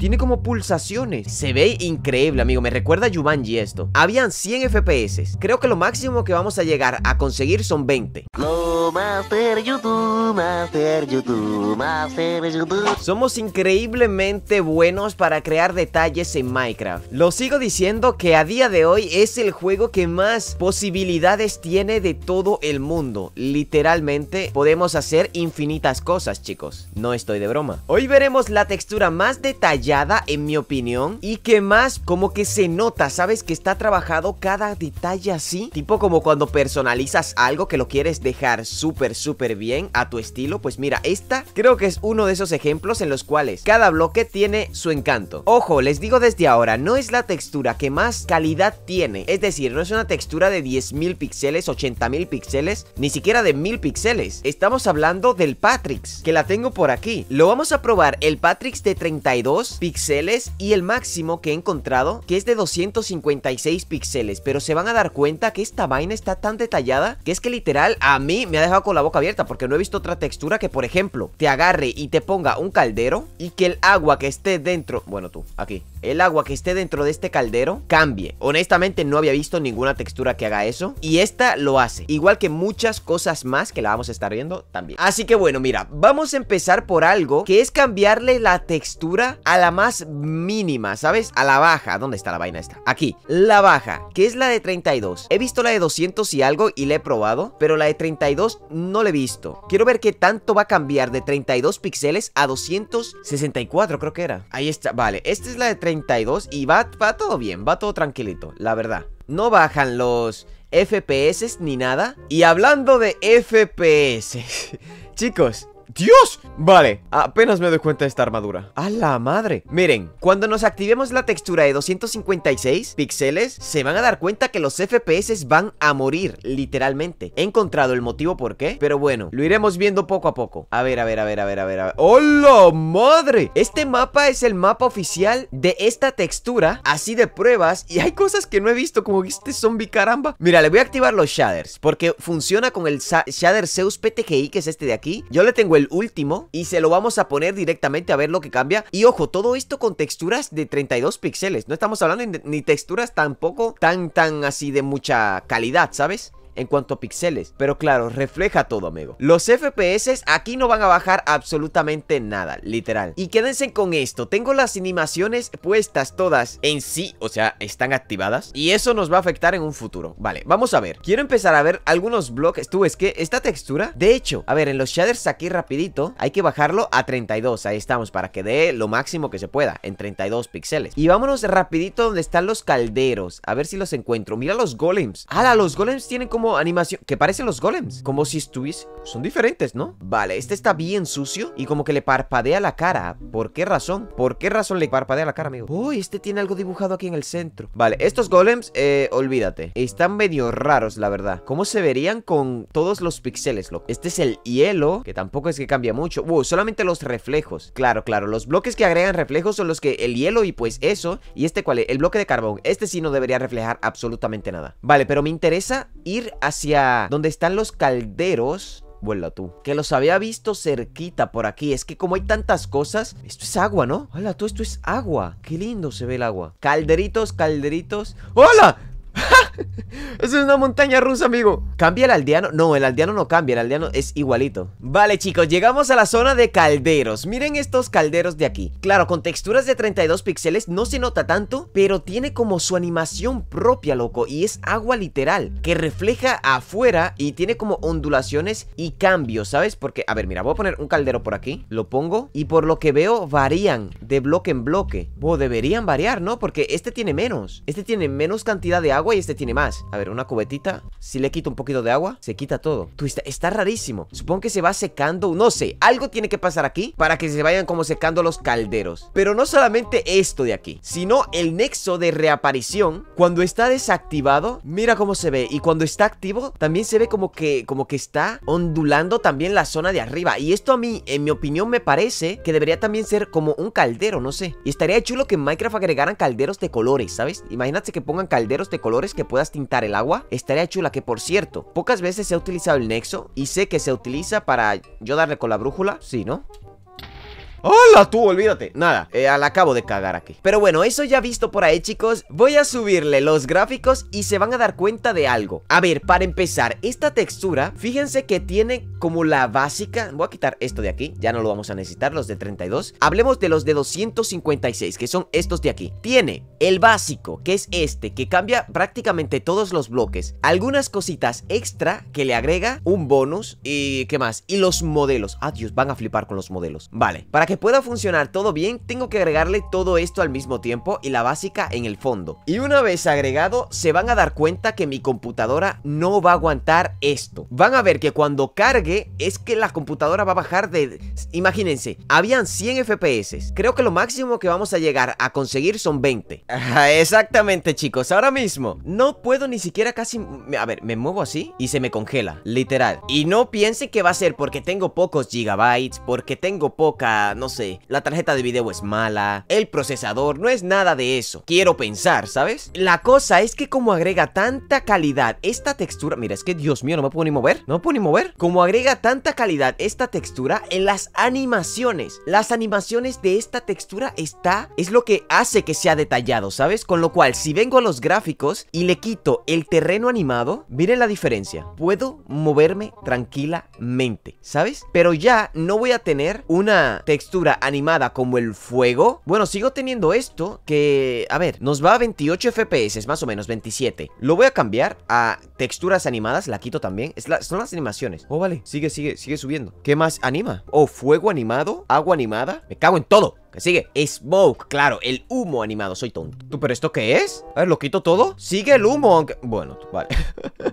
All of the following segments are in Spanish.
Tiene como pulsaciones. Se ve increíble, amigo. Me recuerda a Jumanji esto. Habían 100 FPS. Creo que lo máximo que vamos a llegar a conseguir son 20. YouTube. Somos increíblemente buenos para crear detalles en Minecraft. Lo sigo diciendo que a día de hoy es el juego que más posibilidades tiene de todo el mundo. Literalmente podemos hacer infinitas cosas, chicos. No estoy de broma. Hoy veremos la textura más detallada en mi opinión. Y que más como que se nota, ¿sabes? Que está trabajado cada detalle así. Tipo como cuando personalizas algo que lo quieres dejar súper, súper bien a tu estilo. Pues mira, esta creo que es uno de esos ejemplos en los cuales cada bloque tiene su encanto. Ojo, les digo desde ahora, no es la textura que más calidad tiene. Es decir, no es una textura de 10.000 píxeles, 80.000 píxeles, ni siquiera de 1.000 píxeles. Estamos hablando del Patrix, que la tengo por aquí. Lo vamos a probar, el Patrix de 32 píxeles y el máximo que he encontrado que es de 256 píxeles, pero se van a dar cuenta que esta vaina está tan detallada que es que literal a mí me ha dejado con la boca abierta porque no he visto otra textura que por ejemplo te agarre y te ponga un caldero y que el agua que esté dentro, bueno tú, aquí, el agua que esté dentro de este caldero cambie. Honestamente no había visto ninguna textura que haga eso y esta lo hace, igual que muchas cosas más que la vamos a estar viendo también. Así que bueno, mira, vamos a empezar por algo que es cambiarle la textura a la más mínima, ¿sabes? A la baja, ¿dónde está la vaina esta? Aquí, la baja, que es la de 32 He visto la de 200 y algo y la he probado Pero la de 32 no la he visto Quiero ver qué tanto va a cambiar de 32 píxeles a 264 creo que era Ahí está, vale, esta es la de 32 y va, va todo bien, va todo tranquilito, la verdad no bajan los FPS ni nada. Y hablando de FPS, chicos, ¡Dios! Vale, apenas me doy cuenta de esta armadura ¡A la madre! Miren, cuando nos activemos la textura de 256 píxeles Se van a dar cuenta que los FPS van a morir, literalmente He encontrado el motivo por qué, pero bueno, lo iremos viendo poco a poco A ver, a ver, a ver, a ver, a ver, a ver ¡Hola ¡Oh, madre! Este mapa es el mapa oficial de esta textura Así de pruebas Y hay cosas que no he visto, como este zombie caramba Mira, le voy a activar los shaders Porque funciona con el shader Zeus PTGI, que es este de aquí Yo le tengo el el último y se lo vamos a poner directamente a ver lo que cambia. Y ojo, todo esto con texturas de 32 píxeles. No estamos hablando ni texturas tampoco tan, tan así de mucha calidad, ¿sabes? en cuanto a píxeles, pero claro, refleja todo, amigo. Los FPS aquí no van a bajar absolutamente nada, literal. Y quédense con esto, tengo las animaciones puestas todas en sí, o sea, están activadas, y eso nos va a afectar en un futuro. Vale, vamos a ver. Quiero empezar a ver algunos bloques. Tú, es que esta textura, de hecho, a ver, en los shaders aquí rapidito, hay que bajarlo a 32, ahí estamos, para que dé lo máximo que se pueda, en 32 píxeles. Y vámonos rapidito donde están los calderos, a ver si los encuentro. Mira los golems. ¡Hala! Los golems tienen como como animación que parecen los golems, como si estuviese... Son diferentes, ¿no? Vale, este está bien sucio y como que le parpadea la cara. ¿Por qué razón? ¿Por qué razón le parpadea la cara, amigo? Uy, este tiene algo dibujado aquí en el centro. Vale, estos golems, eh, olvídate. Están medio raros, la verdad. ¿Cómo se verían con todos los píxeles, loco? Este es el hielo, que tampoco es que cambia mucho. uh solamente los reflejos. Claro, claro, los bloques que agregan reflejos son los que el hielo y pues eso. ¿Y este cuál es? El bloque de carbón. Este sí no debería reflejar absolutamente nada. Vale, pero me interesa ir hacia donde están los calderos Vuela tú. Que los había visto cerquita por aquí. Es que como hay tantas cosas. Esto es agua, ¿no? Hola, tú, esto es agua. Qué lindo se ve el agua. Calderitos, calderitos. ¡Hola! Eso es una montaña rusa, amigo ¿Cambia el aldeano? No, el aldeano no cambia, el aldeano es igualito Vale, chicos, llegamos a la zona de calderos Miren estos calderos de aquí Claro, con texturas de 32 píxeles no se nota tanto Pero tiene como su animación propia, loco Y es agua literal Que refleja afuera y tiene como ondulaciones y cambios, ¿sabes? Porque, a ver, mira, voy a poner un caldero por aquí Lo pongo Y por lo que veo, varían de bloque en bloque O deberían variar, ¿no? Porque este tiene menos Este tiene menos cantidad de agua y este tiene más A ver, una cubetita Si le quito un poquito de agua, se quita todo Tú, está, rarísimo Supongo que se va secando, no sé Algo tiene que pasar aquí para que se vayan como secando los calderos Pero no solamente esto de aquí Sino el nexo de reaparición Cuando está desactivado Mira cómo se ve Y cuando está activo También se ve como que, como que está ondulando también la zona de arriba Y esto a mí, en mi opinión, me parece Que debería también ser como un caldero, no sé Y estaría chulo que en Minecraft agregaran calderos de colores, ¿sabes? Imagínate que pongan calderos de colores colores que puedas tintar el agua, estaría chula que por cierto, pocas veces se ha utilizado el nexo y sé que se utiliza para yo darle con la brújula, sí, ¿no? Hola tú! Olvídate. Nada, eh, la acabo de cagar aquí. Pero bueno, eso ya visto por ahí, chicos. Voy a subirle los gráficos y se van a dar cuenta de algo. A ver, para empezar, esta textura, fíjense que tiene como la básica. Voy a quitar esto de aquí, ya no lo vamos a necesitar, los de 32. Hablemos de los de 256, que son estos de aquí. Tiene el básico, que es este, que cambia prácticamente todos los bloques. Algunas cositas extra que le agrega, un bonus y qué más. Y los modelos. Adiós, ah, van a flipar con los modelos. Vale, para que que pueda funcionar todo bien, tengo que agregarle todo esto al mismo tiempo y la básica en el fondo. Y una vez agregado, se van a dar cuenta que mi computadora no va a aguantar esto. Van a ver que cuando cargue, es que la computadora va a bajar de... Imagínense, habían 100 FPS. Creo que lo máximo que vamos a llegar a conseguir son 20. Exactamente, chicos. Ahora mismo, no puedo ni siquiera casi... A ver, me muevo así y se me congela, literal. Y no Piense que va a ser porque tengo pocos gigabytes, porque tengo poca no sé, la tarjeta de video es mala, el procesador, no es nada de eso. Quiero pensar, ¿sabes? La cosa es que como agrega tanta calidad esta textura, mira, es que Dios mío, no me puedo ni mover, no me puedo ni mover. Como agrega tanta calidad esta textura en las animaciones, las animaciones de esta textura está, es lo que hace que sea detallado, ¿sabes? Con lo cual, si vengo a los gráficos y le quito el terreno animado, miren la diferencia. Puedo moverme tranquilamente, ¿sabes? Pero ya no voy a tener una textura textura animada como el fuego Bueno, sigo teniendo esto que, a ver, nos va a 28 FPS, más o menos, 27 Lo voy a cambiar a texturas animadas, la quito también es Son las animaciones Oh, vale, sigue, sigue, sigue subiendo ¿Qué más anima? Oh, fuego animado, agua animada Me cago en todo que sigue, smoke, claro, el humo animado Soy tonto, ¿tú pero esto qué es? A ver, ¿lo quito todo? Sigue el humo, aunque... Bueno, vale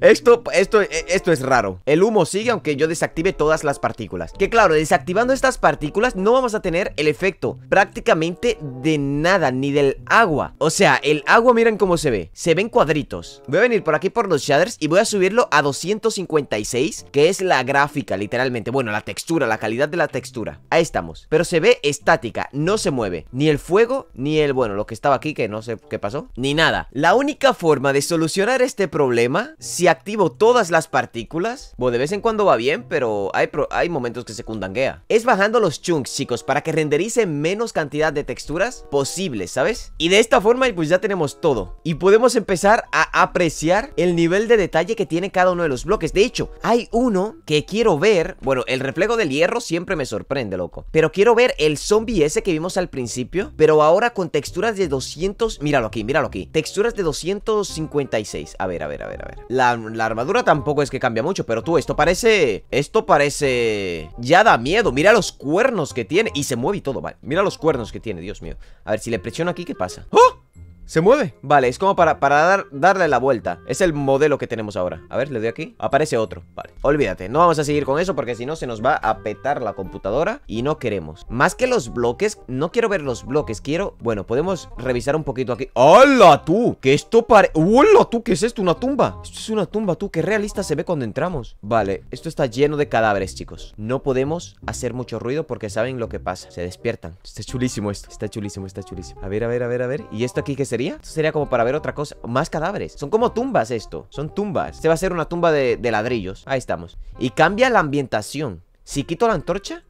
Esto, esto, e, esto es raro El humo sigue aunque yo desactive todas las partículas Que claro, desactivando estas partículas No vamos a tener el efecto prácticamente de nada Ni del agua O sea, el agua miren cómo se ve Se ven cuadritos Voy a venir por aquí por los shaders Y voy a subirlo a 256 Que es la gráfica literalmente Bueno, la textura, la calidad de la textura Ahí estamos Pero se ve estática, no se mueve Ni el fuego, ni el, bueno, lo que estaba aquí Que no sé qué pasó Ni nada La única forma de solucionar este problema si activo todas las partículas, bueno, de vez en cuando va bien, pero hay, momentos que se cundanguea. Es bajando los chunks, chicos, para que renderice menos cantidad de texturas posibles, ¿sabes? Y de esta forma, pues ya tenemos todo. Y podemos empezar a apreciar el nivel de detalle que tiene cada uno de los bloques. De hecho, hay uno que quiero ver, bueno, el reflejo del hierro siempre me sorprende, loco. Pero quiero ver el zombie ese que vimos al principio, pero ahora con texturas de 200... Míralo aquí, míralo aquí. Texturas de 256. A ver, a ver, a ver, a ver. La, armadura tampoco es que cambia mucho Pero tú, esto parece... Esto parece... Ya da miedo, mira los cuernos que tiene Y se mueve y todo, vale Mira los cuernos que tiene, Dios mío A ver, si le presiono aquí, ¿qué pasa? ¡Oh! ¿Se mueve? Vale, es como para, para darle la vuelta Es el modelo que tenemos ahora A ver, le doy aquí Aparece otro Vale, olvídate No vamos a seguir con eso porque si no se nos va a petar la computadora Y no queremos Más que los bloques No quiero ver los bloques Quiero... Bueno, podemos revisar un poquito aquí Hola tú! Que esto pare... ¡Hola tú! ¿Qué es esto? ¿Una tumba? Esto es una tumba tú Qué realista se ve cuando entramos Vale, esto está lleno de cadáveres, chicos No podemos hacer mucho ruido porque saben lo que pasa Se despiertan Está chulísimo esto Está chulísimo, está chulísimo A ver, a ver, a ver, a ver Y esto aquí que se sería? Esto sería como para ver otra cosa. Más cadáveres. Son como tumbas esto. Son tumbas. se este va a ser una tumba de, ladrillos. Ahí estamos. Y cambia la ambientación. Si quito la antorcha,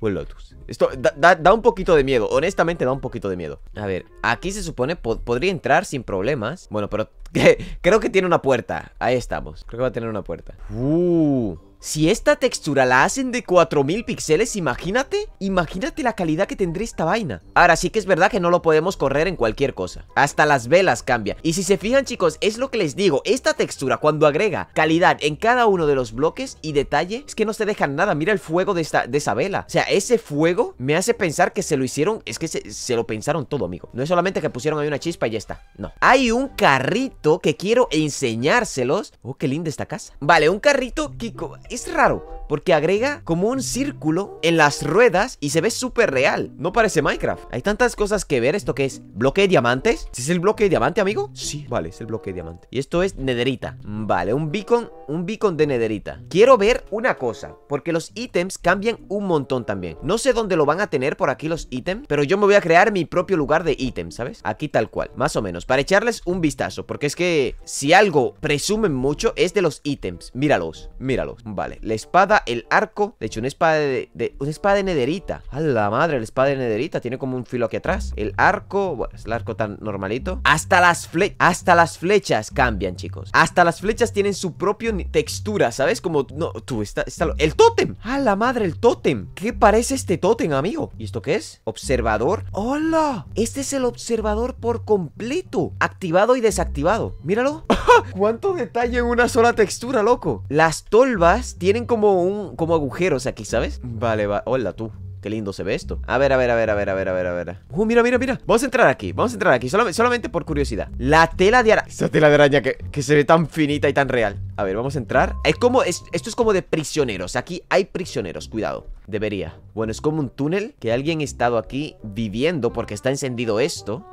pues Lotus. Esto da, un poquito de miedo, honestamente da un poquito de miedo A ver, aquí se supone podría entrar sin problemas Bueno, pero creo que tiene una puerta Ahí estamos, creo que va a tener una puerta Uh, si esta textura la hacen de 4000 píxeles, imagínate, imagínate la calidad que tendría esta vaina Ahora sí que es verdad que no lo podemos correr en cualquier cosa Hasta las velas cambian Y si se fijan chicos, es lo que les digo Esta textura cuando agrega calidad en cada uno de los bloques y detalle Es que no se dejan nada, mira el fuego de, esta, de esa vela O sea, ese fuego me hace pensar que se lo hicieron Es que se, se lo pensaron todo, amigo No es solamente que pusieron ahí una chispa y ya está No, hay un carrito que quiero enseñárselos Oh, qué linda esta casa Vale, un carrito que es raro, porque agrega como un círculo en las ruedas y se ve súper real. No parece Minecraft. Hay tantas cosas que ver. ¿Esto qué es? ¿Bloque de diamantes? ¿Es el bloque de diamante, amigo? Sí, vale, es el bloque de diamante. Y esto es nederita. Mm, vale, un beacon, un beacon de nederita. Quiero ver una cosa, porque los ítems cambian un montón también. No sé dónde lo van a tener por aquí los ítems, pero yo me voy a crear mi propio lugar de ítems, ¿sabes? Aquí tal cual, más o menos, para echarles un vistazo, porque es que si algo presumen mucho es de los ítems. Míralos, míralos vale. La espada, el arco. De hecho, una espada de, una espada de nederita. A la madre, la espada de nederita. Tiene como un filo aquí atrás. El arco, bueno, es el arco tan normalito. Hasta las flechas, hasta las flechas cambian, chicos. Hasta las flechas tienen su propia textura, ¿sabes? Como, no, tú, está, está el tótem. A la madre, el tótem. ¿Qué parece este tótem, amigo? ¿Y esto qué es? Observador. ¡Hola! Este es el observador por completo. Activado y desactivado. Míralo. ¿Cuánto detalle en una sola textura, loco? Las tolvas tienen como un... como agujeros aquí, ¿sabes? Vale, va. Hola, tú. Qué lindo se ve esto A ver, a ver, a ver, a ver, a ver, a ver, a ver Uh, mira, mira, mira Vamos a entrar aquí, vamos a entrar aquí Solamente, por curiosidad La tela de araña Esa tela de araña que, que, se ve tan finita y tan real A ver, vamos a entrar es como, es, Esto es como de prisioneros Aquí hay prisioneros, cuidado Debería. Bueno, es como un túnel que alguien ha estado aquí viviendo porque está encendido esto.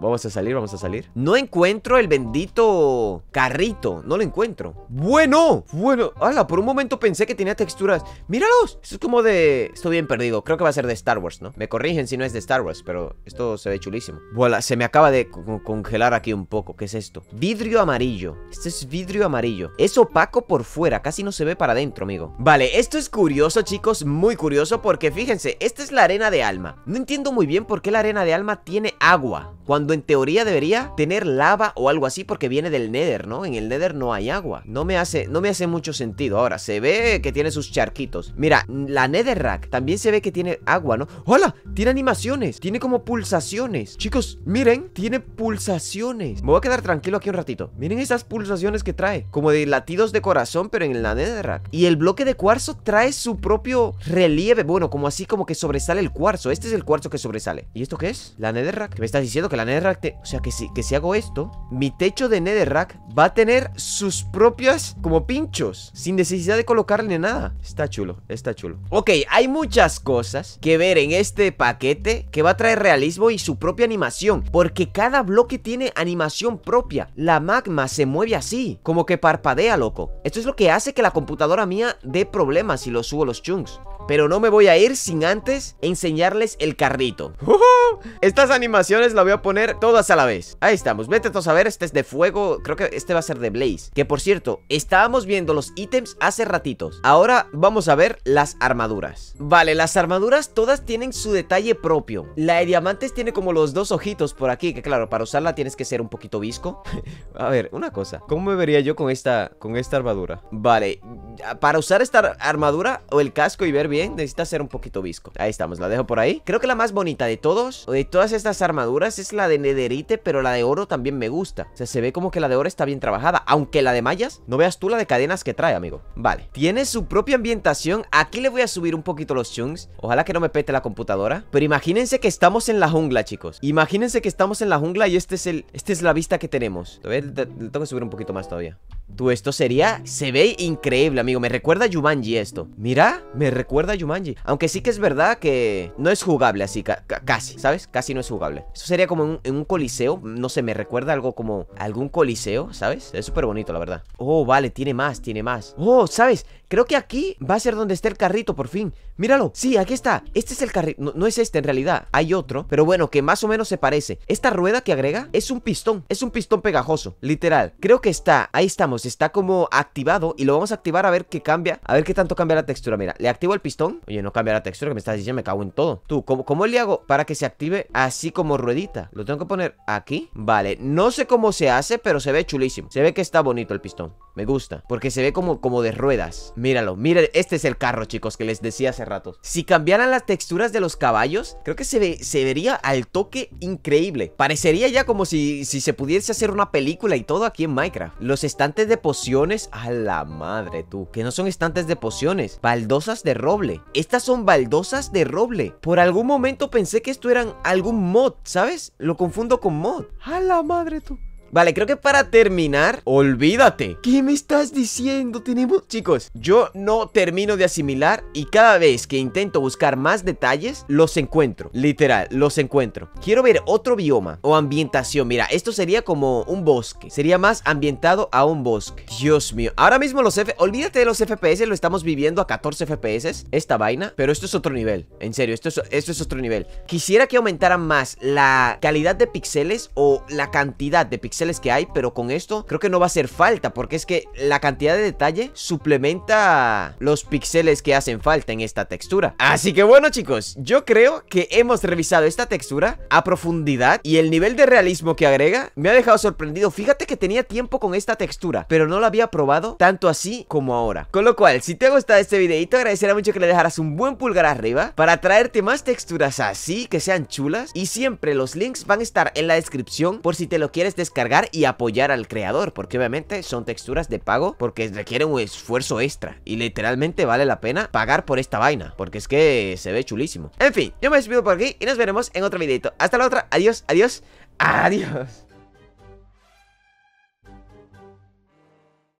vamos a salir, vamos a salir. No encuentro el bendito carrito. No lo encuentro. Bueno, bueno. Hala, por un momento pensé que tenía texturas. Míralos. Esto es como de... Estoy bien perdido. Creo que va a ser de Star Wars, ¿no? Me corrigen si no es de Star Wars, pero esto se ve chulísimo. Vuela. se me acaba de congelar aquí un poco. ¿Qué es esto? Vidrio amarillo. Este es vidrio amarillo. Es opaco por fuera. Casi no se ve para adentro, amigo. Vale, esto es curioso, chicos muy curioso porque fíjense, esta es la arena de alma. No entiendo muy bien por qué la arena de alma tiene agua, cuando en teoría debería tener lava o algo así porque viene del Nether, ¿no? En el Nether no hay agua. No me hace, no me hace mucho sentido. Ahora, se ve que tiene sus charquitos. Mira, la Netherrack también se ve que tiene agua, ¿no? ¡Hola! Tiene animaciones, tiene como pulsaciones. Chicos, miren, tiene pulsaciones. Me voy a quedar tranquilo aquí un ratito. Miren esas pulsaciones que trae, como de latidos de corazón, pero en la Netherrack. Y el bloque de cuarzo trae su propio relieve, bueno, como así como que sobresale el cuarzo Este es el cuarzo que sobresale ¿Y esto qué es? La netherrack Me estás diciendo que la netherrack te... O sea, que si, que si hago esto Mi techo de netherrack va a tener sus propias como pinchos Sin necesidad de colocarle nada Está chulo, está chulo Ok, hay muchas cosas que ver en este paquete Que va a traer realismo y su propia animación Porque cada bloque tiene animación propia La magma se mueve así Como que parpadea, loco Esto es lo que hace que la computadora mía dé problemas si lo subo los chunks pero no me voy a ir sin antes enseñarles el carrito Estas animaciones las voy a poner todas a la vez Ahí estamos, vete a ver, este es de fuego Creo que este va a ser de Blaze Que por cierto, estábamos viendo los ítems hace ratitos Ahora vamos a ver las armaduras Vale, las armaduras todas tienen su detalle propio La de diamantes tiene como los dos ojitos por aquí Que claro, para usarla tienes que ser un poquito visco A ver, una cosa ¿Cómo me vería yo con esta, con esta armadura? Vale, para usar esta armadura o el casco y ver bien, necesita ser un poquito visco Ahí estamos, la dejo por ahí Creo que la más bonita de todos, o de todas estas armaduras Es la de nederite, pero la de oro también me gusta O sea, se ve como que la de oro está bien trabajada Aunque la de mallas, no veas tú la de cadenas que trae, amigo Vale, tiene su propia ambientación Aquí le voy a subir un poquito los chunks Ojalá que no me pete la computadora Pero imagínense que estamos en la jungla, chicos Imagínense que estamos en la jungla y este es el, esta es la vista que tenemos le tengo que subir un poquito más todavía Tú, esto sería, se ve increíble, amigo Me recuerda a Jumanji esto Mira, me recuerda a Aunque sí que es verdad que no es jugable así Casi, ¿sabes? Casi no es jugable Eso sería como un, en un, coliseo No sé, me recuerda algo como algún coliseo, ¿sabes? Es súper bonito, la verdad Oh, vale, tiene más, tiene más Oh, ¿sabes? Creo que aquí va a ser donde esté el carrito por fin Míralo, sí, aquí está Este es el carrito, no, es este en realidad, hay otro Pero bueno, que más o menos se parece Esta rueda que agrega es un pistón, es un pistón pegajoso Literal, creo que está, ahí estamos Está como activado y lo vamos a activar a ver qué cambia A ver qué tanto cambia la textura, mira Le activo el pistón, oye, no cambia la textura que me estás diciendo Me cago en todo, tú, ¿cómo, cómo le hago para que se active así como ruedita? Lo tengo que poner aquí, vale, no sé cómo se hace Pero se ve chulísimo, se ve que está bonito el pistón me gusta, porque se ve como, como de ruedas Míralo, mire, este es el carro, chicos Que les decía hace rato Si cambiaran las texturas de los caballos Creo que se, ve, se vería al toque increíble Parecería ya como si, si se pudiese hacer una película y todo aquí en Minecraft Los estantes de pociones A la madre, tú Que no son estantes de pociones Baldosas de roble Estas son baldosas de roble Por algún momento pensé que esto eran algún mod, ¿sabes? Lo confundo con mod A la madre, tú Vale, creo que para terminar, olvídate ¿Qué me estás diciendo? Tenemos... Chicos, yo no termino de asimilar Y cada vez que intento buscar más detalles Los encuentro, literal, los encuentro Quiero ver otro bioma o ambientación Mira, esto sería como un bosque Sería más ambientado a un bosque Dios mío, ahora mismo los FPS Olvídate de los FPS, lo estamos viviendo a 14 FPS Esta vaina, pero esto es otro nivel En serio, esto es, esto es otro nivel Quisiera que aumentaran más la calidad de píxeles O la cantidad de píxeles que hay Pero con esto creo que no va a hacer falta Porque es que la cantidad de detalle suplementa los píxeles que hacen falta en esta textura Así que bueno chicos, yo creo que hemos revisado esta textura a profundidad Y el nivel de realismo que agrega me ha dejado sorprendido Fíjate que tenía tiempo con esta textura Pero no la había probado tanto así como ahora Con lo cual, si te ha gustado este videito Agradecerá mucho que le dejaras un buen pulgar arriba Para traerte más texturas así, que sean chulas Y siempre los links van a estar en la descripción Por si te lo quieres descargar y apoyar al creador, porque obviamente son texturas de pago porque requieren un esfuerzo extra y literalmente vale la pena pagar por esta vaina, porque es que se ve chulísimo. En fin, yo me despido por aquí y nos veremos en otro videito. Hasta la otra, adiós, adiós, adiós.